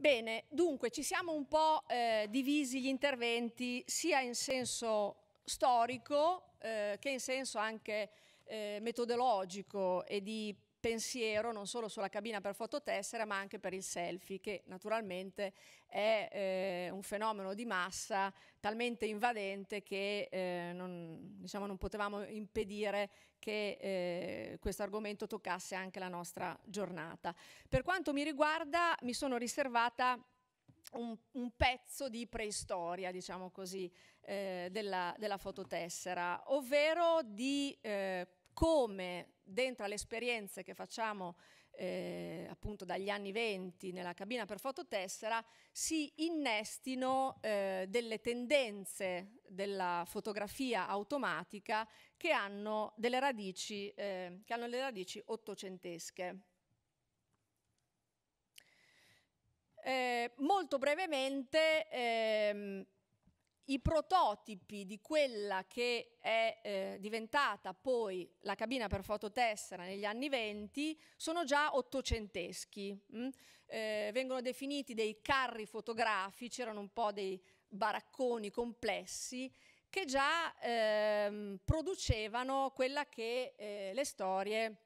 Bene, dunque ci siamo un po' eh, divisi gli interventi sia in senso storico eh, che in senso anche eh, metodologico e di pensiero non solo sulla cabina per fototessera ma anche per il selfie che naturalmente è eh, un fenomeno di massa talmente invadente che eh, non, diciamo, non, potevamo impedire che eh, questo argomento toccasse anche la nostra giornata. Per quanto mi riguarda mi sono riservata un, un, pezzo di preistoria, diciamo così, eh, della, della, fototessera, ovvero di eh, come dentro alle esperienze che facciamo eh, appunto dagli anni 20 nella cabina per fototessera si innestino eh, delle tendenze della fotografia automatica che hanno delle radici, eh, che hanno delle radici ottocentesche. Eh, molto brevemente ehm, i prototipi di quella che è eh, diventata poi la cabina per fototessera negli anni 20 sono già ottocenteschi. Mm? Eh, vengono definiti dei carri fotografici, erano un po' dei baracconi complessi che già ehm, producevano quella che eh, le storie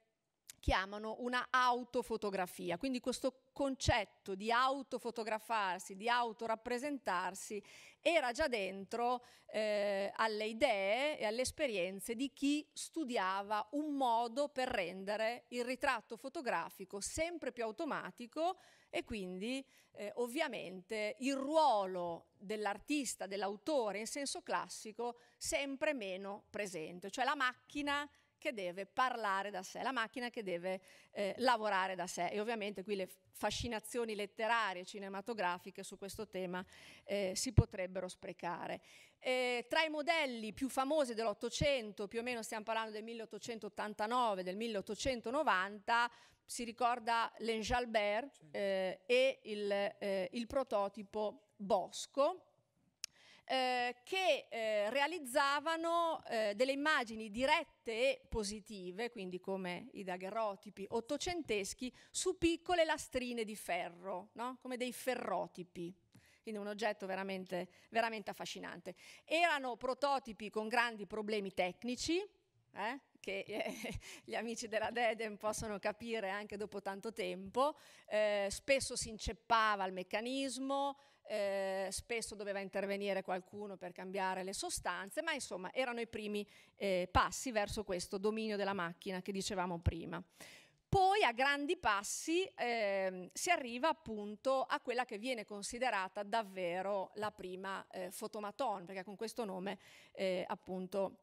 chiamano una autofotografia, quindi questo concetto di autofotografarsi, di autorappresentarsi, era già dentro eh, alle idee e alle esperienze di chi studiava un modo per rendere il ritratto fotografico sempre più automatico e quindi eh, ovviamente il ruolo dell'artista, dell'autore in senso classico sempre meno presente, cioè la macchina che deve parlare da sé, la macchina che deve eh, lavorare da sé. E ovviamente qui le fascinazioni letterarie, e cinematografiche su questo tema eh, si potrebbero sprecare. Eh, tra i modelli più famosi dell'Ottocento, più o meno stiamo parlando del 1889, del 1890, si ricorda l'Enjalbert eh, e il, eh, il prototipo Bosco eh, che eh, realizzavano eh, delle immagini dirette e positive, quindi come i daguerrotipi ottocenteschi, su piccole lastrine di ferro, no? come dei ferrotipi quindi un oggetto veramente, veramente, affascinante. Erano prototipi con grandi problemi tecnici, eh, che eh, gli amici della Dedem possono capire anche dopo tanto tempo, eh, spesso si inceppava il meccanismo, eh, spesso doveva intervenire qualcuno per cambiare le sostanze, ma insomma erano i primi eh, passi verso questo dominio della macchina che dicevamo prima. Poi a grandi passi eh, si arriva appunto a quella che viene considerata davvero la prima eh, fotomaton, perché con questo nome eh, appunto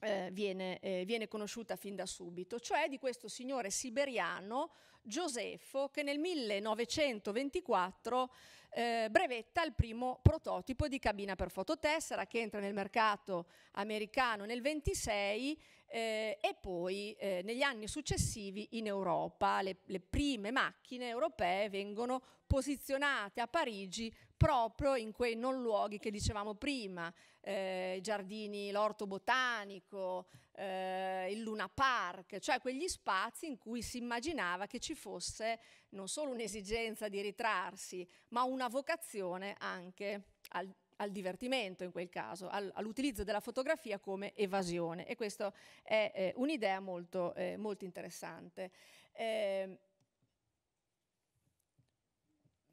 eh, viene, eh, viene conosciuta fin da subito, cioè di questo signore siberiano Giosefo che nel 1924 eh, brevetta il primo prototipo di cabina per fototessera che entra nel mercato americano nel 1926 eh, e poi eh, negli anni successivi in Europa le, le prime macchine europee vengono posizionate a Parigi proprio in quei non luoghi che dicevamo prima, eh, i giardini, l'orto botanico, eh, il Luna Park, cioè quegli spazi in cui si immaginava che ci fosse non solo un'esigenza di ritrarsi, ma una vocazione anche al, al divertimento in quel caso, al, all'utilizzo della fotografia come evasione e questa è eh, un'idea molto, eh, molto interessante. Ehm,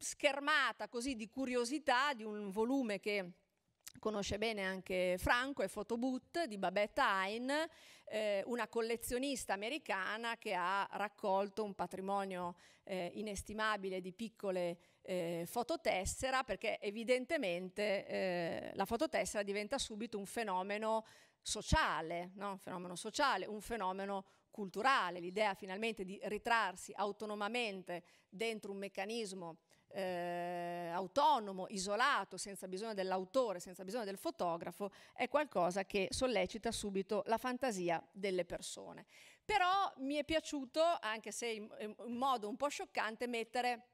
schermata così di curiosità di un volume che conosce bene anche Franco e Photoboot di Babette Hain, eh, una collezionista americana che ha raccolto un patrimonio eh, inestimabile di piccole eh, fototessera perché evidentemente eh, la fototessera diventa subito un fenomeno sociale, no? un fenomeno sociale, un fenomeno culturale, l'idea finalmente di ritrarsi autonomamente dentro un meccanismo eh, autonomo, isolato, senza bisogno dell'autore, senza bisogno del fotografo, è qualcosa che sollecita subito la fantasia delle persone. Però mi è piaciuto, anche se in, in modo un po' scioccante, mettere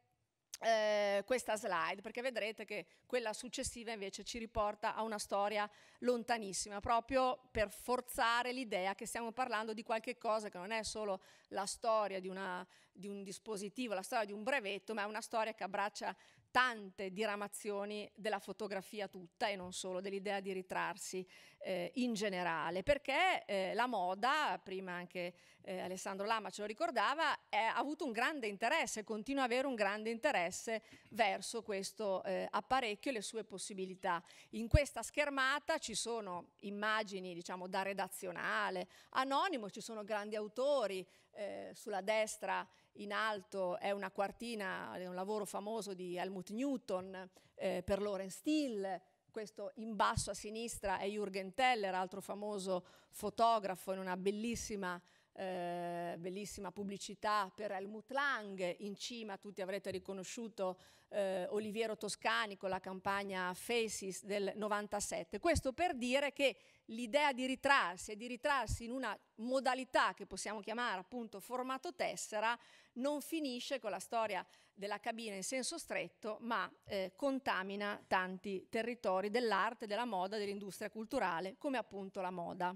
eh, questa slide perché vedrete che quella successiva invece ci riporta a una storia lontanissima proprio per forzare l'idea che stiamo parlando di qualche cosa che non è solo la storia di, una, di un dispositivo, la storia di un brevetto ma è una storia che abbraccia tante diramazioni della fotografia tutta e non solo, dell'idea di ritrarsi eh, in generale, perché eh, la moda, prima anche eh, Alessandro Lama ce lo ricordava, è, ha avuto un grande interesse, continua ad avere un grande interesse verso questo eh, apparecchio e le sue possibilità. In questa schermata ci sono immagini diciamo da redazionale, anonimo, ci sono grandi autori, eh, sulla destra in alto è una quartina, è un lavoro famoso di Helmut Newton eh, per Lawrence Steele, questo in basso a sinistra è Jürgen Teller, altro famoso fotografo in una bellissima eh, bellissima pubblicità per Helmut Lang, in cima tutti avrete riconosciuto eh, Oliviero Toscani con la campagna Faces del 97. Questo per dire che l'idea di ritrarsi e di ritrarsi in una modalità che possiamo chiamare appunto formato tessera non finisce con la storia della cabina in senso stretto, ma eh, contamina tanti territori dell'arte, della moda, dell'industria culturale, come appunto la moda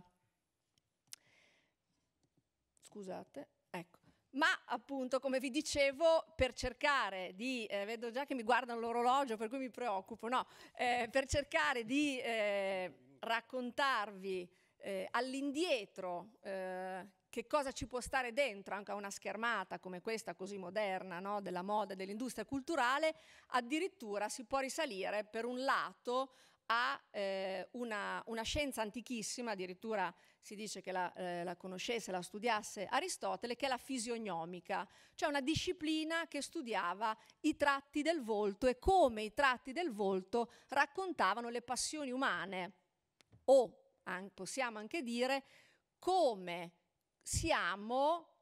scusate, ecco. Ma appunto, come vi dicevo, per cercare di, eh, vedo già che mi guardano l'orologio, per cui mi preoccupo, no, eh, per cercare di eh, raccontarvi eh, all'indietro eh, che cosa ci può stare dentro anche a una schermata come questa così moderna no? della moda e dell'industria culturale, addirittura si può risalire per un lato a eh, una, una, scienza antichissima, addirittura si dice che la, eh, la, conoscesse, la studiasse Aristotele, che è la fisionomica, cioè una disciplina che studiava i tratti del volto e come i tratti del volto raccontavano le passioni umane o an possiamo anche dire come siamo,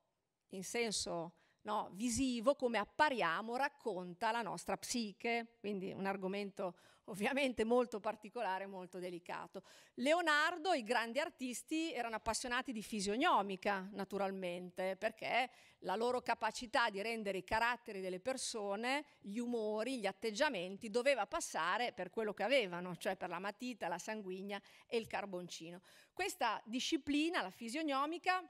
in senso no, visivo, come appariamo, racconta la nostra psiche, quindi un argomento ovviamente molto particolare, molto delicato. Leonardo, i grandi artisti, erano appassionati di fisionomica, naturalmente, perché la loro capacità di rendere i caratteri delle persone, gli umori, gli atteggiamenti, doveva passare per quello che avevano, cioè per la matita, la sanguigna e il carboncino. Questa disciplina, la fisionomica,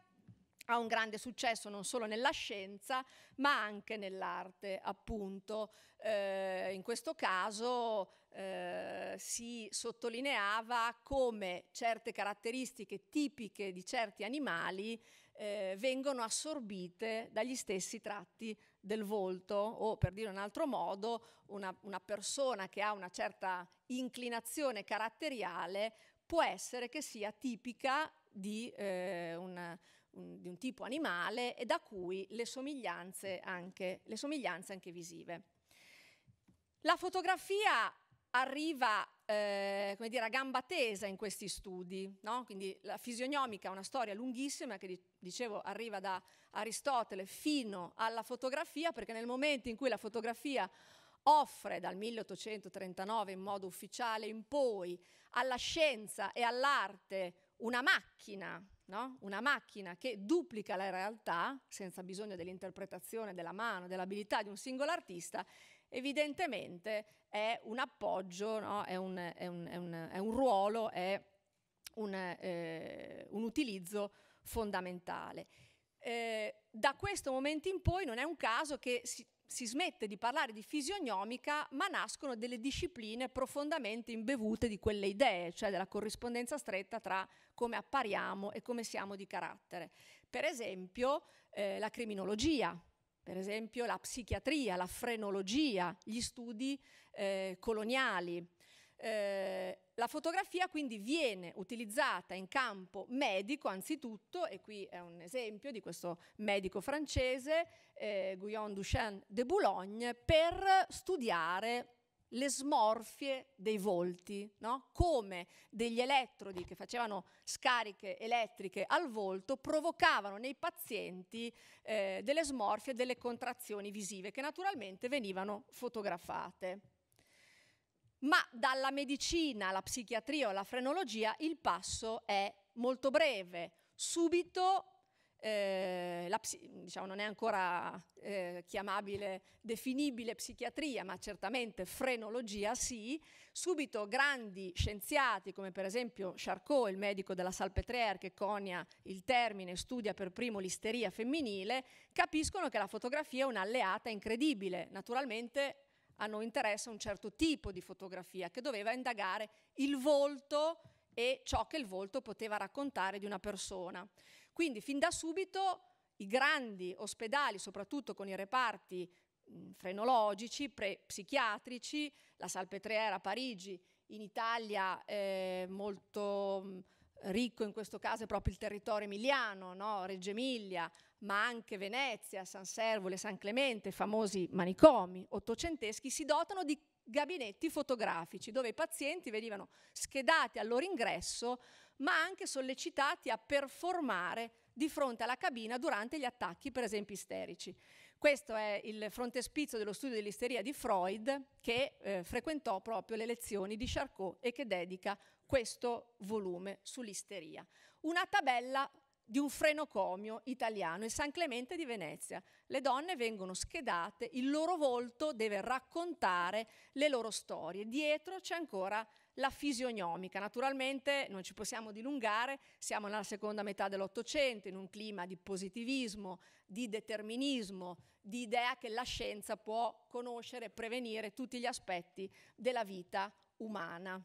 ha un grande successo non solo nella scienza ma anche nell'arte, appunto. Eh, in questo caso eh, si sottolineava come certe caratteristiche tipiche di certi animali eh, vengono assorbite dagli stessi tratti del volto o per dire in un altro modo una, una persona che ha una certa inclinazione caratteriale può essere che sia tipica di, eh, un, un, di, un, tipo animale e da cui le somiglianze anche, le somiglianze anche visive. La fotografia arriva eh, come dire, a gamba tesa in questi studi. No? Quindi la fisionomica è una storia lunghissima che, dicevo, arriva da Aristotele fino alla fotografia, perché nel momento in cui la fotografia offre dal 1839 in modo ufficiale in poi alla scienza e all'arte una macchina, no? una macchina che duplica la realtà senza bisogno dell'interpretazione della mano, dell'abilità di un singolo artista, evidentemente è un appoggio, no? è, un, è, un, è, un, è, un, ruolo, è un, eh, utilizzo fondamentale. Eh, da questo momento in poi non è un caso che si, si smette di parlare di fisionomica, ma nascono delle discipline profondamente imbevute di quelle idee, cioè della corrispondenza stretta tra come appariamo e come siamo di carattere. Per esempio, eh, la criminologia, per esempio la psichiatria, la frenologia, gli studi eh, coloniali. Eh, la fotografia quindi viene utilizzata in campo medico anzitutto, e qui è un esempio di questo medico francese, eh, Guillaume Duchesne de Boulogne, per studiare le smorfie dei volti, no? come degli elettrodi che facevano scariche elettriche al volto provocavano nei pazienti eh, delle smorfie, delle contrazioni visive che naturalmente venivano fotografate. Ma dalla medicina alla psichiatria o alla frenologia il passo è molto breve. Subito eh, la, diciamo, non è ancora eh, chiamabile, definibile psichiatria, ma certamente frenologia sì, subito grandi scienziati come per esempio Charcot, il medico della Salpetriere che conia il termine, studia per primo l'isteria femminile, capiscono che la fotografia è un'alleata incredibile. Naturalmente a noi interessa un certo tipo di fotografia che doveva indagare il volto e ciò che il volto poteva raccontare di una persona. Quindi fin da subito i grandi ospedali, soprattutto con i reparti frenologici, pre- psichiatrici, la Salpetriera a Parigi, in Italia eh, molto ricco in questo caso è proprio il territorio emiliano, no? Reggio Emilia, ma anche Venezia, San Servole, San Clemente, famosi manicomi ottocenteschi, si dotano di gabinetti fotografici dove i pazienti venivano schedati al loro ingresso ma anche sollecitati a performare di fronte alla cabina durante gli attacchi per esempio isterici. Questo è il frontespizio dello studio dell'isteria di Freud che eh, frequentò proprio le lezioni di Charcot e che dedica questo volume sull'isteria. Una tabella di un frenocomio italiano, il San Clemente di Venezia. Le donne vengono schedate, il loro volto deve raccontare le loro storie. Dietro c'è ancora la fisionomica. Naturalmente non ci possiamo dilungare, siamo nella seconda metà dell'Ottocento, in un clima di positivismo, di determinismo, di idea che la scienza può conoscere e prevenire tutti gli aspetti della vita umana.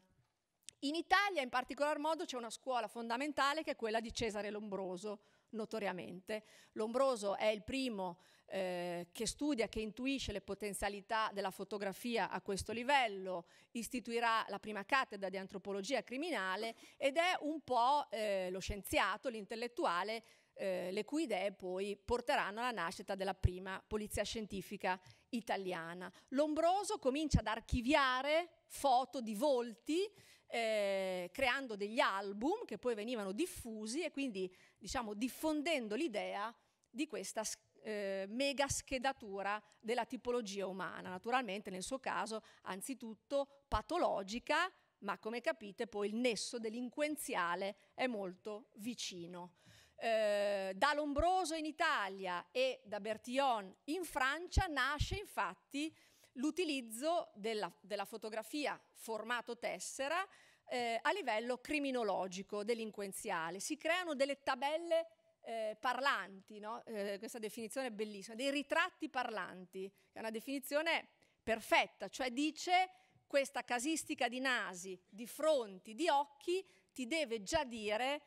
In Italia in particolar modo c'è una scuola fondamentale che è quella di Cesare Lombroso, notoriamente. Lombroso è il primo eh, che studia, che intuisce le potenzialità della fotografia a questo livello, istituirà la prima cattedra di antropologia criminale ed è un po' eh, lo scienziato, l'intellettuale, eh, le cui idee poi porteranno alla nascita della prima polizia scientifica italiana. Lombroso comincia ad archiviare foto di volti eh, creando degli album che poi venivano diffusi e quindi diciamo, diffondendo l'idea di questa eh, mega schedatura della tipologia umana, naturalmente nel suo caso anzitutto patologica, ma come capite poi il nesso delinquenziale è molto vicino. Eh, da Lombroso in Italia e da Bertillon in Francia nasce infatti l'utilizzo della, della, fotografia formato tessera eh, a livello criminologico, delinquenziale. Si creano delle tabelle eh, parlanti, no? eh, questa definizione è bellissima, dei ritratti parlanti, che è una definizione perfetta, cioè dice questa casistica di nasi, di fronti, di occhi ti deve già dire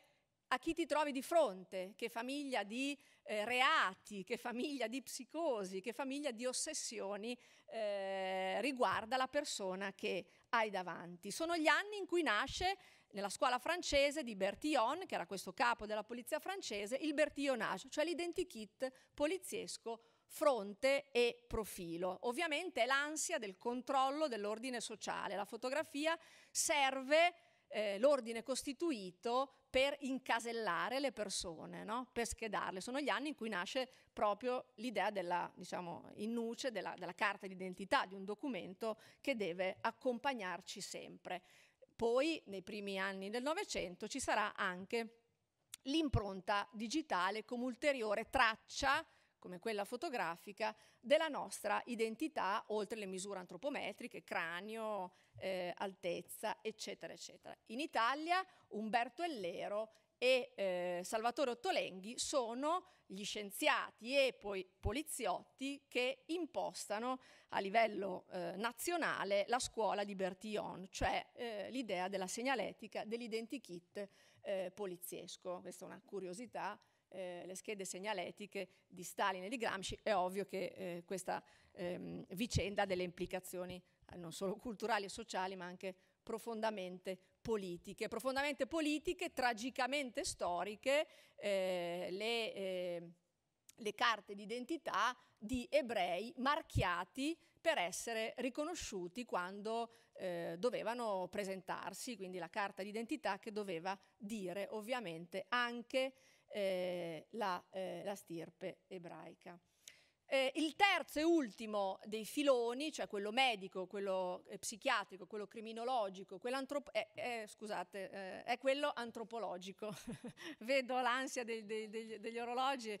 a chi ti trovi di fronte, che famiglia di eh, reati, che famiglia di psicosi, che famiglia di ossessioni eh, riguarda la persona che hai davanti. Sono gli anni in cui nasce nella scuola francese di Bertillon, che era questo capo della polizia francese, il Bertillonage, cioè l'identikit poliziesco fronte e profilo. Ovviamente è l'ansia del controllo dell'ordine sociale. La fotografia serve eh, l'ordine costituito per incasellare le persone, no? per schedarle. Sono gli anni in cui nasce proprio l'idea della, diciamo, in nuce della, della carta d'identità, di un documento che deve accompagnarci sempre. Poi, nei primi anni del Novecento, ci sarà anche l'impronta digitale come ulteriore traccia come quella fotografica, della nostra identità oltre le misure antropometriche, cranio, eh, altezza, eccetera, eccetera. In Italia Umberto Ellero e eh, Salvatore Ottolenghi sono gli scienziati e poi poliziotti che impostano a livello eh, nazionale la scuola di Bertillon, cioè eh, l'idea della segnaletica dell'identikit eh, poliziesco. Questa è una curiosità eh, le schede segnaletiche di Stalin e di Gramsci, è ovvio che eh, questa ehm, vicenda ha delle implicazioni eh, non solo culturali e sociali, ma anche profondamente politiche, profondamente politiche, tragicamente storiche, eh, le, eh, le, carte d'identità di ebrei marchiati per essere riconosciuti quando eh, dovevano presentarsi, quindi la carta d'identità che doveva dire ovviamente anche eh, la, eh, la, stirpe ebraica. Eh, il terzo e ultimo dei filoni, cioè quello medico, quello eh, psichiatrico, quello criminologico, quello eh, eh, scusate, è quello antropologico. Vedo l'ansia dei, dei, degli, degli, orologi.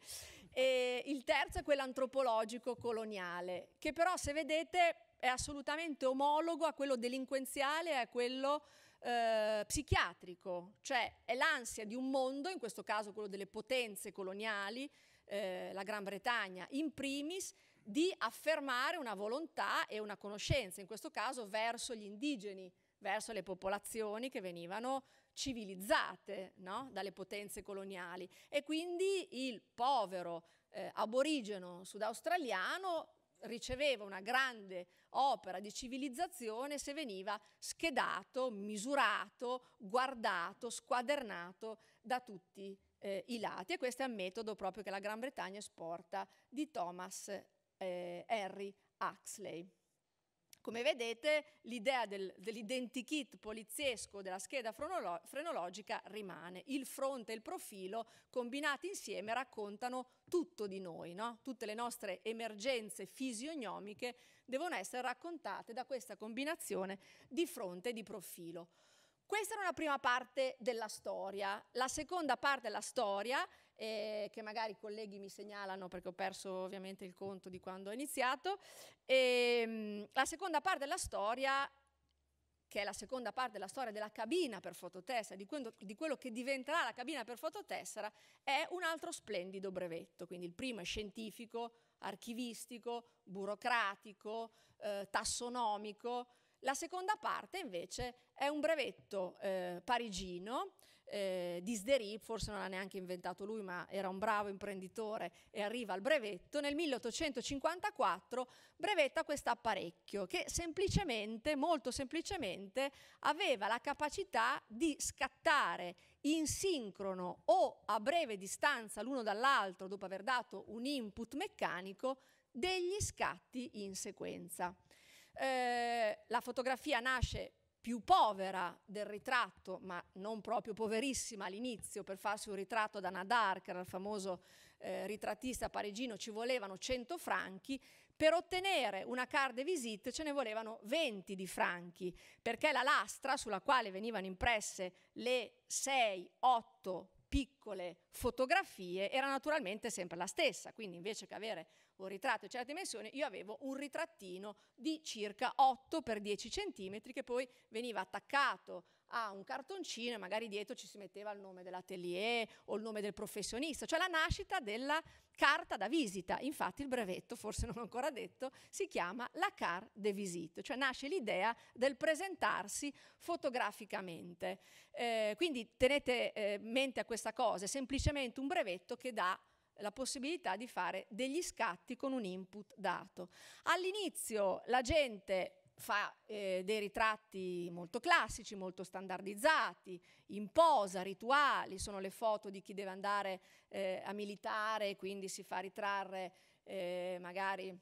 il terzo è quello antropologico coloniale, che però se vedete è assolutamente omologo a quello delinquenziale e a quello eh, psichiatrico, cioè è l'ansia di un mondo, in questo caso quello delle potenze coloniali, eh, la Gran Bretagna in primis, di affermare una volontà e una conoscenza, in questo caso verso gli indigeni, verso le popolazioni che venivano civilizzate no? dalle potenze coloniali. E quindi il povero eh, aborigeno sudaustraliano riceveva una grande opera di civilizzazione se veniva schedato, misurato, guardato, squadernato da tutti eh, i lati. E questo è un metodo proprio che la Gran Bretagna esporta di Thomas eh, Henry Huxley. Come vedete l'idea del, dell'identikit poliziesco della scheda frenologica rimane. Il fronte e il profilo combinati insieme raccontano tutto di noi, no? tutte le nostre emergenze fisionomiche devono essere raccontate da questa combinazione di fronte e di profilo. Questa era una prima parte della storia. La seconda parte della storia eh, che magari i colleghi mi segnalano perché ho perso ovviamente il conto di quando ho iniziato. E, ehm, mh, la seconda parte della storia che è la seconda parte della storia della cabina per fototessera, di, quello, di quello che diventerà la cabina per fototessera, è un altro splendido brevetto. Quindi il primo è scientifico, archivistico, burocratico, eh, tassonomico. La seconda parte invece è un brevetto eh, parigino eh, Disderì, forse non l'ha neanche inventato lui, ma era un bravo imprenditore e arriva al brevetto, nel 1854 brevetta questo apparecchio che semplicemente, molto semplicemente, aveva la capacità di scattare in sincrono o a breve distanza l'uno dall'altro, dopo aver dato un input meccanico, degli scatti in sequenza. Eh, la fotografia nasce più povera del ritratto, ma non proprio poverissima all'inizio, per farsi un ritratto da Nadar, che era il famoso eh, ritrattista parigino, ci volevano 100 franchi, per ottenere una carte de visite ce ne volevano 20 di franchi, perché la lastra sulla quale venivano impresse le 6, 8 piccole fotografie era naturalmente sempre la stessa, quindi invece che avere un ritratto di certe dimensioni io avevo un ritrattino di circa 8 x 10 cm che poi veniva attaccato a un cartoncino e magari dietro ci si metteva il nome dell'atelier o il nome del professionista, cioè la nascita della carta da visita. Infatti il brevetto, forse non ho ancora detto, si chiama la carte de visite, cioè nasce l'idea del presentarsi fotograficamente. Eh, quindi tenete eh, mente a questa cosa, è semplicemente un brevetto che dà la possibilità di fare degli scatti con un input dato. All'inizio la gente fa eh, dei ritratti molto classici, molto standardizzati, in posa, rituali, sono le foto di chi deve andare eh, a militare, quindi si fa ritrarre eh, magari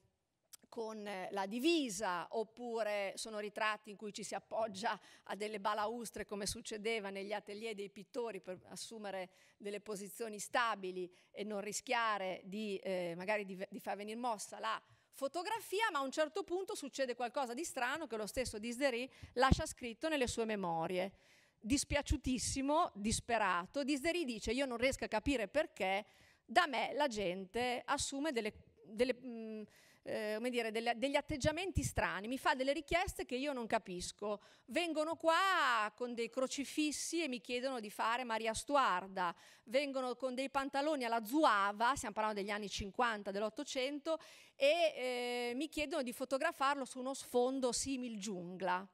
con la divisa, oppure sono ritratti in cui ci si appoggia a delle balaustre come succedeva negli atelier dei pittori per assumere delle posizioni stabili e non rischiare di, eh, magari di, di far venire mossa la fotografia, ma a un certo punto succede qualcosa di strano che lo stesso Disderi lascia scritto nelle sue memorie. Dispiaciutissimo, disperato, Disderi dice io non riesco a capire perché da me la gente assume delle... delle mh, mm, eh, come dire, delle, degli atteggiamenti strani, mi fa delle richieste che io non capisco. Vengono qua con dei crocifissi e mi chiedono di fare Maria Stuarda, vengono con dei pantaloni alla zuava, stiamo parlando degli anni 50, dell'Ottocento, e eh, mi chiedono di fotografarlo su uno sfondo simil giungla.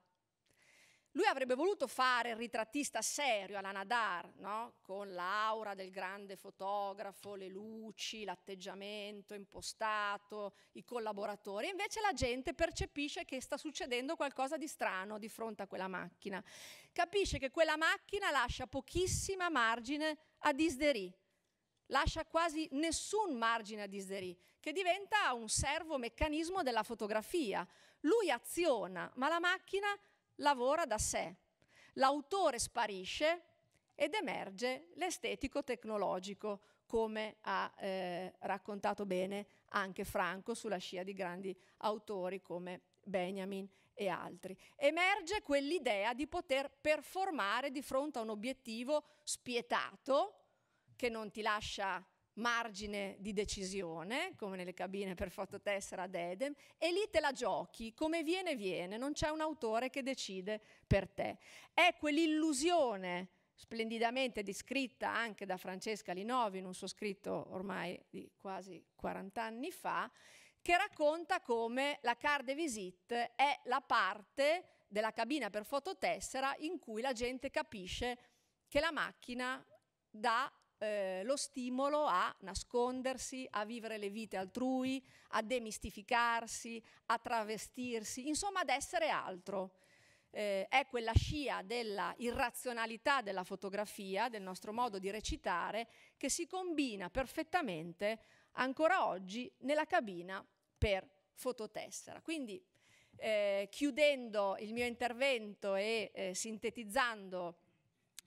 Lui avrebbe voluto fare il ritrattista serio alla Nadar, no? con l'aura del grande fotografo, le luci, l'atteggiamento impostato, i collaboratori. Invece la gente percepisce che sta succedendo qualcosa di strano di fronte a quella macchina. Capisce che quella macchina lascia pochissima margine a disderì lascia quasi nessun margine a disderì, che diventa un servo meccanismo della fotografia. Lui aziona, ma la macchina lavora da sé, l'autore sparisce ed emerge l'estetico tecnologico, come ha eh, raccontato bene anche Franco sulla scia di grandi autori come Benjamin e altri. Emerge quell'idea di poter performare di fronte a un obiettivo spietato che non ti lascia margine di decisione, come nelle cabine per fototessera ad Edem, e lì te la giochi, come viene viene, non c'è un autore che decide per te. È quell'illusione splendidamente descritta anche da Francesca Linovi in un suo scritto ormai di quasi 40 anni fa, che racconta come la carte visite è la parte della cabina per fototessera in cui la gente capisce che la macchina dà eh, lo stimolo a nascondersi, a vivere le vite altrui, a demistificarsi, a travestirsi, insomma ad essere altro. Eh, è quella scia della irrazionalità della fotografia, del nostro modo di recitare, che si combina perfettamente ancora oggi nella cabina per fototessera. Quindi eh, chiudendo il mio intervento e eh, sintetizzando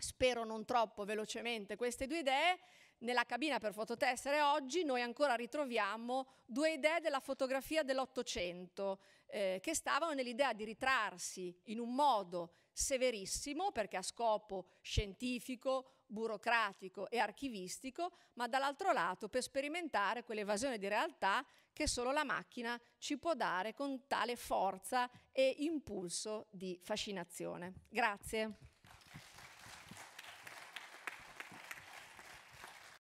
spero non troppo velocemente queste due idee. Nella cabina per fototessere oggi noi ancora ritroviamo due idee della fotografia dell'Ottocento eh, che stavano nell'idea di ritrarsi in un modo severissimo perché a scopo scientifico, burocratico e archivistico, ma dall'altro lato per sperimentare quell'evasione di realtà che solo la macchina ci può dare con tale forza e impulso di fascinazione. Grazie.